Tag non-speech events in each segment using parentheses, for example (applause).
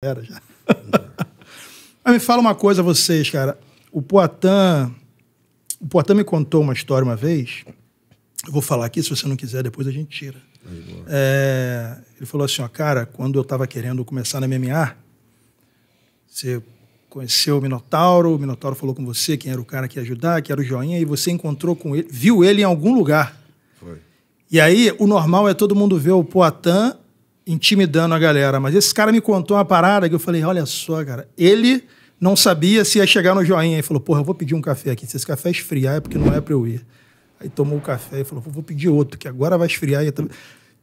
Era já. (laughs) Mas me fala uma coisa, vocês, cara. O Poitin. O Poitin me contou uma história uma vez. Eu vou falar aqui, se você não quiser, depois a gente tira. é, ele falou assim: ó, cara, quando eu estava querendo começar na MMA, você conheceu o Minotauro, o Minotauro falou com você quem era o cara que ia ajudar, que era o Joinha, e você encontrou com ele, viu ele em algum lugar. Foi. E aí, o normal é todo mundo ver o Poitin intimidando a galera. Mas esse cara me contou uma parada que eu falei: olha só, cara, ele não sabia se ia chegar no joinha. e falou: porra, eu vou pedir um café aqui. Se esse café esfriar é porque não é para eu ir. Aí tomou o café e falou: vou pedir outro, que agora vai esfriar. E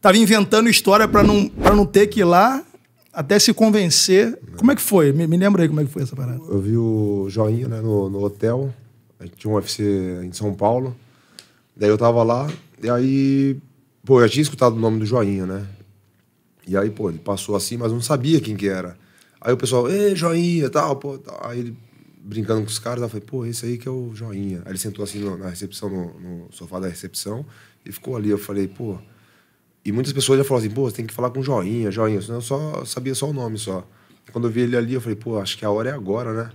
tava inventando história para não, não ter que ir lá até se convencer. Como é que foi? Me, me lembra aí como é que foi essa parada. Eu vi o Joinha né, no, no hotel. Tinha um UFC em São Paulo. Daí eu tava lá. E aí. Pô, eu já tinha escutado o nome do Joinha, né? E aí, pô, ele passou assim, mas não sabia quem que era. Aí o pessoal, ê, joinha, tal, pô. Tal. Aí ele, brincando com os caras, eu falei, pô, esse aí que é o joinha. Aí ele sentou assim no, na recepção, no, no, sofá da recepção, e ficou ali. Eu falei, pô. E muitas pessoas já falaram assim, pô, você tem que falar com joinha, joinha. Senão eu só sabia só o nome só. Quando eu vi ele ali, eu falei, pô, acho que a hora é agora, né?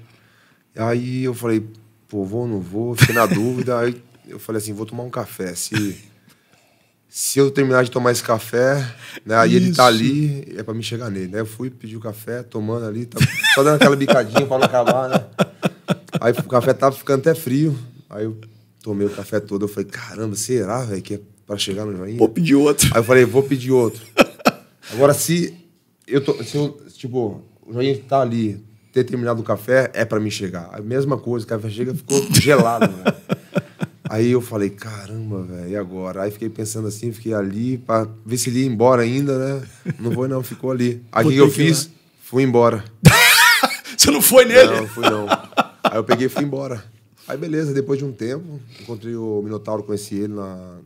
Aí eu falei, pô, vou ou não vou? Fiquei na (laughs) dúvida. aí eu falei assim, vou tomar um café. Se se eu terminar de tomar esse café, né, aí ele tá ali, é para me chegar nele, né? Eu fui, pedir o café, tomando ali, tá, só dando aquela bicadinha pra não acabar, né? Aí o café tava ficando até frio, aí eu tomei o café todo, eu falei, caramba, será, velho, que é para chegar no joinha? Vou pedir outro. Aí eu falei, vou pedir outro. Agora, se eu, tô, se eu tipo, o joinha tá ali, ter terminado o café, é para mim chegar. A mesma coisa, o café chega, ficou gelado, velho. Né? Aí eu falei, caramba, velho, e agora? Aí fiquei pensando assim, fiquei ali para ver se ele ia embora ainda, né? Não foi não, ficou ali. Aí o que, eu que fiz? Lá. Fui embora. (laughs) Você não foi nele? Não, fui não. Aí eu peguei e fui embora. Aí beleza, depois de um tempo, encontrei o Minotauro, conheci ele na,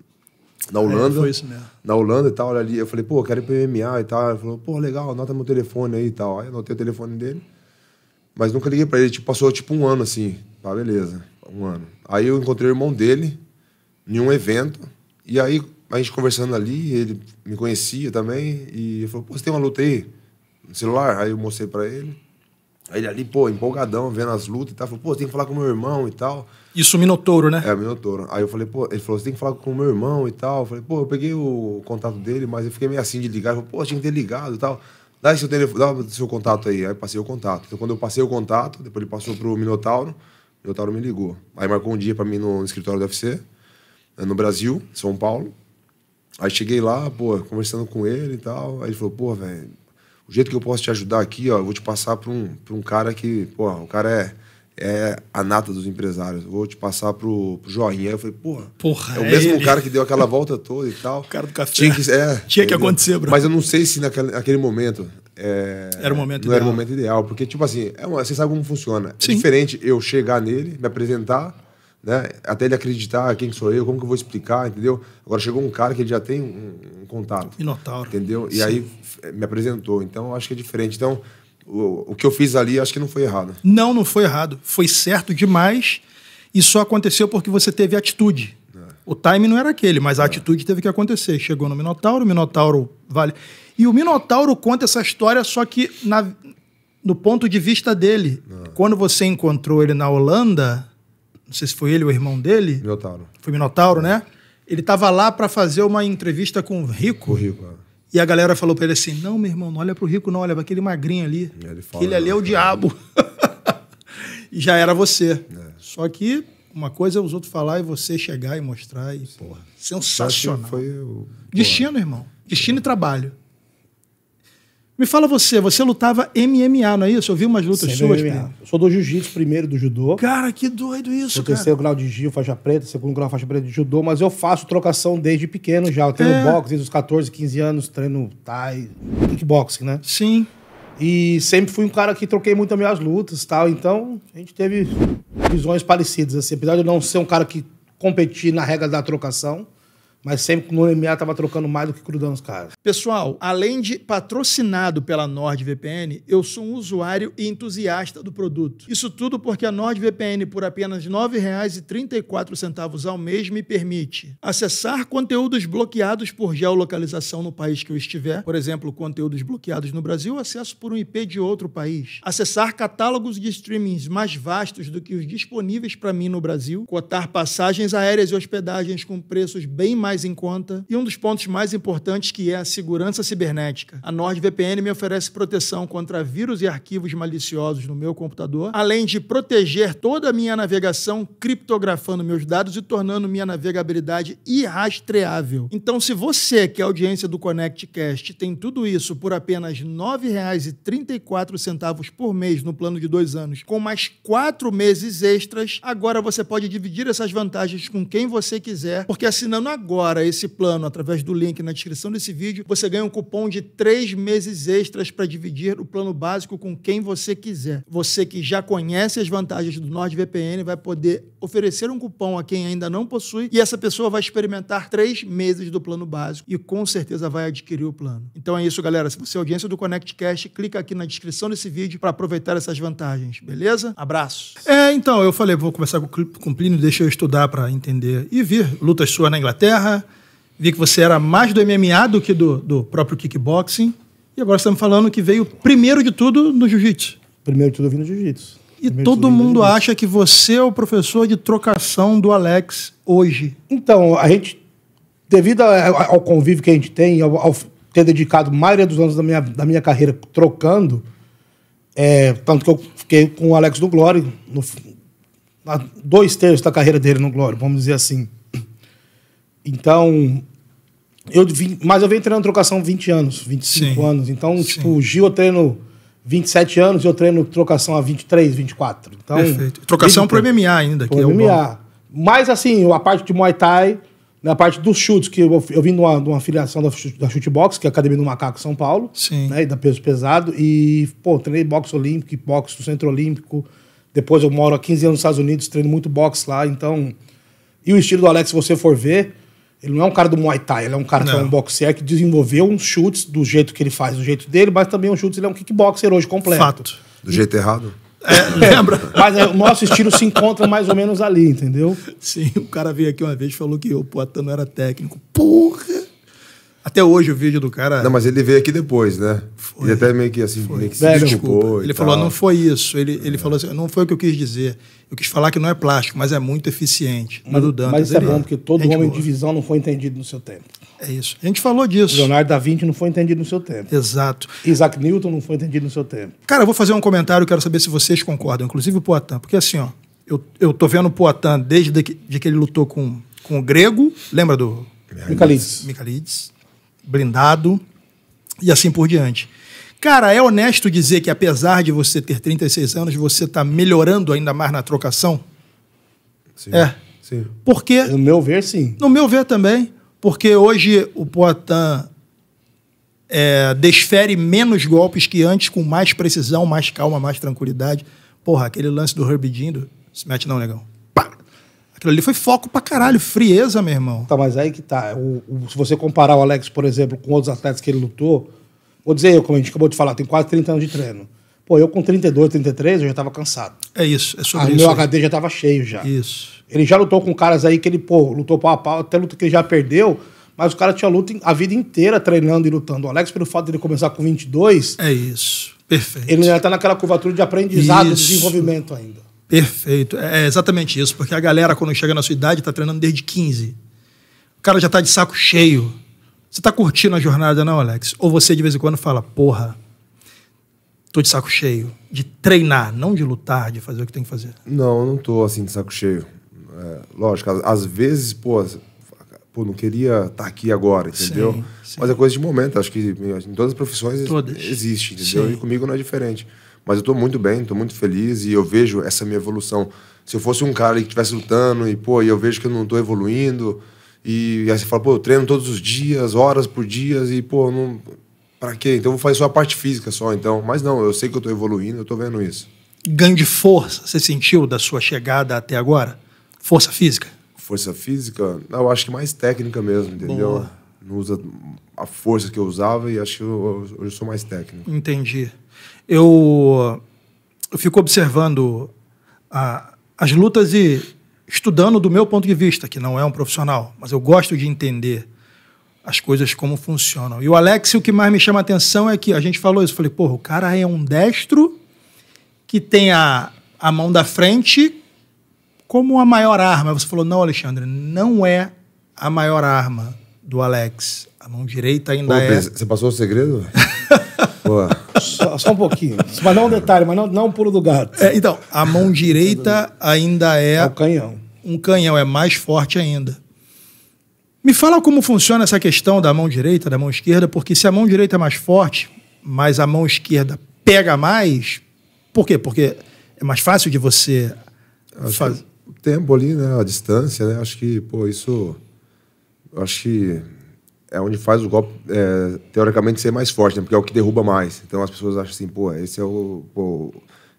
na Holanda. É, foi isso mesmo. Na Holanda e tal, olha ali. Eu falei, pô, quero ir pro MMA e tal. Ele falou, pô, legal, anota meu telefone aí e tal. Aí anotei o telefone dele. Mas nunca liguei pra ele, tipo, passou tipo um ano assim. Tá, beleza um ano. Aí eu encontrei o irmão dele em um evento. E aí a gente conversando ali, ele me conhecia também. E ele falou: Pô, você tem uma luta aí? No celular? Aí eu mostrei pra ele. Aí ele ali, pô, empolgadão, vendo as lutas e tal. Falou, pô, tem que falar com meu irmão e tal. Isso, Minotouro, né? É, Minotouro. Aí eu falei, pô, ele falou, você tem que falar com meu irmão e tal. Eu falei, pô, eu peguei o contato dele, mas eu fiquei meio assim de ligar. Ele falou, pô, tinha que ter ligado e tal. Dá seu telefone, dá seu contato aí. Aí passei o contato. Então, quando eu passei o contato, depois ele passou pro Minotauro e o Taro me ligou. Aí marcou um dia para mim no escritório do UFC, né, no Brasil, São Paulo. Aí cheguei lá, pô, conversando com ele e tal. Aí ele falou, pô, velho, o jeito que eu posso te ajudar aqui, ó, eu vou te passar para um, pra um cara que, pô, o cara é, é a nata dos empresários. vou te passar pro, pro Joinha. Aí eu falei, pô, Porra, é o mesmo ele. cara que deu aquela volta toda e tal. (laughs) O cara do café. Tinha que, é, Tinha que acontecer, bro. Mas eu não sei se naquele, naquele momento é, era o momento não ideal. era o momento ideal. Porque, tipo assim, é uma, você sabe como funciona. É Sim. É diferente eu chegar nele, me apresentar, né? Até ele acreditar quem sou eu, como que eu vou explicar, entendeu? Agora chegou um cara que ele já tem um, um contato. Minotauro. Entendeu? E Sim. aí me apresentou. Então, acho que é diferente. Então, o, o que eu fiz ali, acho que não foi errado. Não, não foi errado. Foi certo demais. E só aconteceu porque você teve atitude. É. O time não era aquele, mas a é. atitude teve que acontecer. Chegou no Minotauro, o Minotauro vale. E o Minotauro conta essa história, só que na, no ponto de vista dele. Ah. Quando você encontrou ele na Holanda, não sei se foi ele ou o irmão dele. Minotauro. Foi Minotauro, né? Ele estava lá para fazer uma entrevista com o Rico. o Rico, é. E a galera falou para ele assim: não, meu irmão, não olha pro rico, não, olha para aquele magrinho ali. ele fala, aquele ali é o né, diabo. (laughs) e já era você. É. Só que uma coisa é os outros falar e você chegar e mostrar. E, porra, sensacional. Foi o... Destino, irmão. Destino e trabalho. Me fala você, você lutava MMA, não é isso? Eu vi umas lutas Sempre suas. MMA. Eu sou do jiu-jitsu primeiro, do judô. Cara, que doido isso, eu cara. terceiro grau de jiu, faixa preta, segundo grau faixa preta de judô, mas eu faço trocação desde pequeno já. Eu treino é. boxe desde os 14, 15 anos, treino thai, kickboxing, né? Sim. E sempre fui um cara que troquei muito as minhas lutas tal, então a gente teve visões parecidas. Assim. Apesar de eu não ser um cara que competir na regra da trocação, mas sempre no EMA estava trocando mais do que crudando os caras. Pessoal, além de patrocinado pela NordVPN, eu sou um usuário e entusiasta do produto. Isso tudo porque a NordVPN, por apenas R$ 9,34 ao mês, me permite acessar conteúdos bloqueados por geolocalização no país que eu estiver, por exemplo, conteúdos bloqueados no Brasil, acesso por um IP de outro país, acessar catálogos de streamings mais vastos do que os disponíveis para mim no Brasil, cotar passagens aéreas e hospedagens com preços bem mais mais em conta e um dos pontos mais importantes que é a segurança cibernética. A NordVPN me oferece proteção contra vírus e arquivos maliciosos no meu computador, além de proteger toda a minha navegação criptografando meus dados e tornando minha navegabilidade irrastreável. Então, se você, que é audiência do ConnectCast, tem tudo isso por apenas R$ 9,34 por mês no plano de dois anos, com mais quatro meses extras, agora você pode dividir essas vantagens com quem você quiser, porque assinando agora agora esse plano através do link na descrição desse vídeo, você ganha um cupom de três meses extras para dividir o plano básico com quem você quiser. Você que já conhece as vantagens do NordVPN vai poder oferecer um cupom a quem ainda não possui e essa pessoa vai experimentar três meses do plano básico e com certeza vai adquirir o plano. Então é isso, galera. Se você é audiência do Connect Cash, clica aqui na descrição desse vídeo para aproveitar essas vantagens, beleza? Abraço. É, então, eu falei, vou começar com o Plínio, deixa eu estudar para entender e vir lutas suas na Inglaterra. Vi que você era mais do MMA do que do, do próprio kickboxing. E agora você está me falando que veio primeiro de tudo no jiu-jitsu. Primeiro de tudo eu vim no jiu-jitsu. E todo mundo acha que você é o professor de trocação do Alex hoje. Então, a gente, devido ao convívio que a gente tem, ao, ao ter dedicado a maioria dos anos da minha, da minha carreira trocando, é, tanto que eu fiquei com o Alex do Glória, no, na, dois terços da carreira dele no Glória, vamos dizer assim. Então, eu vim, mas eu venho treinando trocação 20 anos, 25 Sim. anos. Então, Sim. tipo, o Gil eu treino 27 anos e eu treino trocação há 23, 24. Então, Perfeito. Trocação é para MMA ainda. Pro que MMA. É bom. Mas assim, a parte de Muay Thai, na parte dos chutes, que eu, eu vim de uma, de uma filiação da, da box que é a Academia do Macaco São Paulo, Sim. Né, e da Peso Pesado, e, pô, treinei boxe olímpico, boxe do Centro Olímpico, depois eu moro há 15 anos nos Estados Unidos, treino muito boxe lá, então... E o estilo do Alex, se você for ver, ele não é um cara do Muay Thai, ele é um cara que é um boxeiro que desenvolveu uns chutes do jeito que ele faz, do jeito dele, mas também um chutes ele é um kickboxer hoje completo. Fato. Do jeito errado. É, (laughs) lembra? Mas é, o nosso estilo se encontra mais ou menos ali, entendeu? Sim, o cara veio aqui uma vez e falou que o Poitin não era técnico. Porra! Até hoje o vídeo do cara. Não, mas ele veio aqui depois, né? Foi. Ele até meio que assim, foi. meio que se Velho, Ele falou: não foi isso. Ele, ele é. falou assim: não foi o que eu quis dizer. Eu quis falar que não é plástico, mas é muito eficiente. Mas, o Dantas, mas isso é bom, é. porque todo homem boa. de visão não foi entendido no seu tempo. É isso. A gente falou disso. Leonardo da Vinci não foi entendido no seu tempo. Exato. Isaac Newton não foi entendido no seu tempo. Cara, eu vou fazer um comentário, quero saber se vocês concordam, inclusive o Poitin, porque assim, ó, eu, eu tô vendo o Poitin desde que, de que ele lutou com, com o grego, lembra do. Micalides. Micalides blindado e assim por diante. Cara, é honesto dizer que apesar de você ter 36 anos, você está melhorando ainda mais na trocação? Sim. É. Sim. Porque. No meu ver, sim. No meu ver também. Porque hoje o Poitin é, desfere menos golpes que antes, com mais precisão, mais calma, mais tranquilidade. Porra, aquele lance do Herbidinho. Se mete não, negão. Aquilo ali foi foco pra caralho, frieza, meu irmão. Tá, mas aí que tá. O, o, se você comparar o Alex, por exemplo, com outros atletas que ele lutou, vou dizer eu, como a gente acabou de falar, tem quase 30 anos de treino. Pô, eu com 32, 33, eu já tava cansado. É isso, é sobre isso. meu HD já tava cheio já. Isso. Ele já lutou com caras aí que ele, pô, lutou pau a pau, até luta que ele já perdeu, mas o cara tinha luta a vida inteira treinando e lutando. O Alex, pelo fato dele começar com 22... É isso, perfeito. Ele ainda tá naquela curvatura de aprendizado, isso. de desenvolvimento ainda. Perfeito. É, é exatamente isso, porque a galera, quando chega na sua idade, está treinando desde 15. O cara já está de saco cheio. Você está curtindo a jornada, não, Alex? Ou você, de vez em quando, fala, porra, tô de saco cheio de treinar, não de lutar, de fazer o que tem que fazer? Não, não tô, assim, de saco cheio. É, lógico, às vezes, pô, pô, não queria estar tá aqui agora, entendeu? Sim, sim. Mas é coisa de momento, acho que em todas as profissões Todas. existe, entendeu? Sim. E comigo não é diferente. Mas eu estou muito bem, estou muito feliz e eu vejo essa minha evolução. Se eu fosse um cara que estivesse lutando e, pô, eu vejo que eu não estou evoluindo, e, e aí você fala, pô, eu treino todos os dias, horas por dia, e, pô, não. Pra quê? Então eu vou fazer só a parte física só, então. Mas não, eu sei que eu estou evoluindo, eu estou vendo isso. Ganho de força, você sentiu da sua chegada até agora? Força física? Força física? Eu acho que mais técnica mesmo, entendeu? Boa. Não usa a força que eu usava e acho que hoje eu, eu sou mais técnico. Entendi. Eu, eu fico observando a, ah, as lutas e estudando do meu ponto de vista, que não é um profissional, mas eu gosto de entender as coisas como funcionam. E o Alex, o que mais me chama a atenção é que a gente falou isso. Eu falei, porra, o cara é um destro que tem a, a mão da frente como a maior arma. Você falou, não, Alexandre, não é a maior arma do Alex. A mão direita ainda Pô, é. Você passou o segredo? (laughs) Pô só, só, um pouquinho. Mas não um detalhe, mas não, não um pulo do gato. É, então, a mão direita é ainda é. É o canhão. Um canhão, é mais forte ainda. Me fala como funciona essa questão da mão direita, da mão esquerda, porque se a mão direita é mais forte, mas a mão esquerda pega mais, por quê? Porque é mais fácil de você fazer. Tempo ali, né? A distância, né? Acho que, pô, isso. Acho que é onde faz o golpe, é, teoricamente, ser mais forte, né? Porque é o que derruba mais. Então as pessoas acham assim, pô, esse é o. Pô,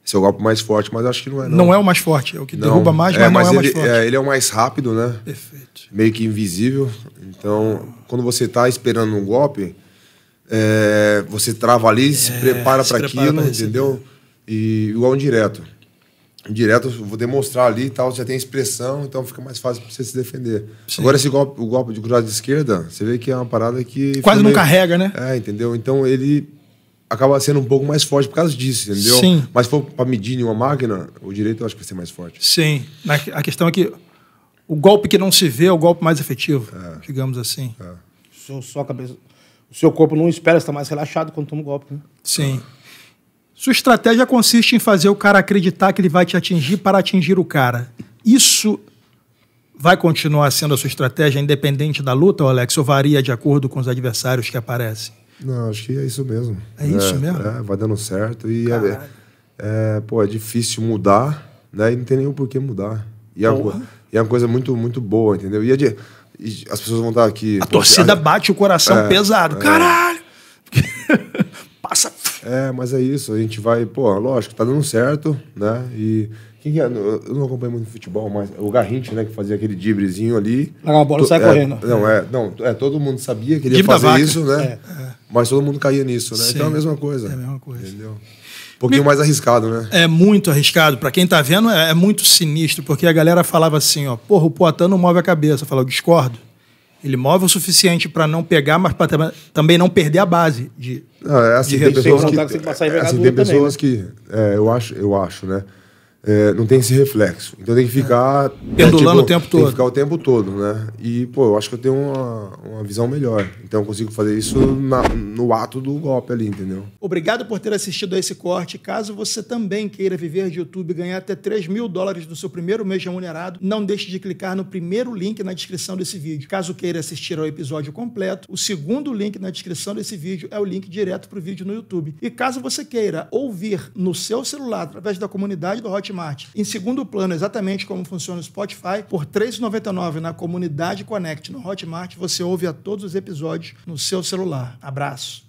esse é o golpe mais forte, mas acho que não é. Não, não é o mais forte, é o que não, derruba mais, é, mas, mas, não é ele, o mais forte. É, ele é o mais rápido, né? Perfeito. Meio que invisível. Então, quando você está esperando um golpe, é, você trava ali, se é, prepara para aquilo, entendeu? E igual um direto direto, vou demonstrar ali e tal, já tem expressão, então fica mais fácil para você se defender. Sim. Agora, esse golpe, o golpe de cruzado de esquerda, você vê que é uma parada que. Quase meio... não carrega, né? É, entendeu? Então ele acaba sendo um pouco mais forte por causa disso, entendeu? Sim. Mas se for para medir em uma máquina, o direito eu acho que vai ser mais forte. Sim. A questão é que o golpe que não se vê é o golpe mais efetivo, é. digamos assim. É. cabeça. O seu corpo não espera estar mais relaxado quando toma o golpe, né? Sim. Sua estratégia consiste em fazer o cara acreditar que ele vai te atingir para atingir o cara. Isso vai continuar sendo a sua estratégia independente da luta, Alex, ou varia de acordo com os adversários que aparecem? Não, acho que é isso mesmo. É, é isso mesmo? É, vai dando certo. E é, é, pô, é difícil mudar, né? E não tem nenhum porquê mudar. E é, uma, e é uma coisa muito, muito boa, entendeu? E, de, e as pessoas vão estar aqui. A torcida a, bate o coração é, pesado. É. Caralho! passa. É, mas é isso. A gente vai, pô, lógico, tá dando certo, né? E quem que é? Eu não acompanho muito futebol, mas o Garrincha, né, que fazia aquele dibrezinho ali. a bola sai é, correndo. Não, é, não, é, todo mundo sabia que ele ia Dibre fazer isso, né? É, é, Mas todo mundo caía nisso, né? Sim, então é a mesma coisa. É a mesma coisa. Entendeu? Um pouquinho mais arriscado, né? É muito arriscado. Para quem tá vendo, é, é, muito sinistro, porque a galera falava assim, ó, porra, o Poitin não move a cabeça. Eu discordo. Ele move o suficiente para não pegar, mas para também não perder a base de. Não, ah, é assim, de tem pessoas que, é assim, tem pessoas também, né? que é, eu acho, eu acho, né? é, não tem esse reflexo. Então tem que é. ficar. Né, Pendulando né, tipo, o tempo todo. Tem que ficar o tempo todo, né? E, pô, eu acho que eu tenho uma, uma visão melhor. Então eu consigo fazer isso na, no ato do golpe ali, entendeu? Obrigado por ter assistido a esse corte. Caso você também queira viver de YouTube e ganhar até 3 mil dólares no seu primeiro mês remunerado, não deixe de clicar no primeiro link na descrição desse vídeo. Caso queira assistir ao episódio completo, o segundo link na descrição desse vídeo é o link direto para o vídeo no YouTube. E caso você queira ouvir no seu celular através da comunidade do Hotmart, Smart. Em segundo plano, exatamente como funciona o Spotify, por R$ 3,99 na comunidade Connect no Hotmart, você ouve a todos os episódios no seu celular. Abraço!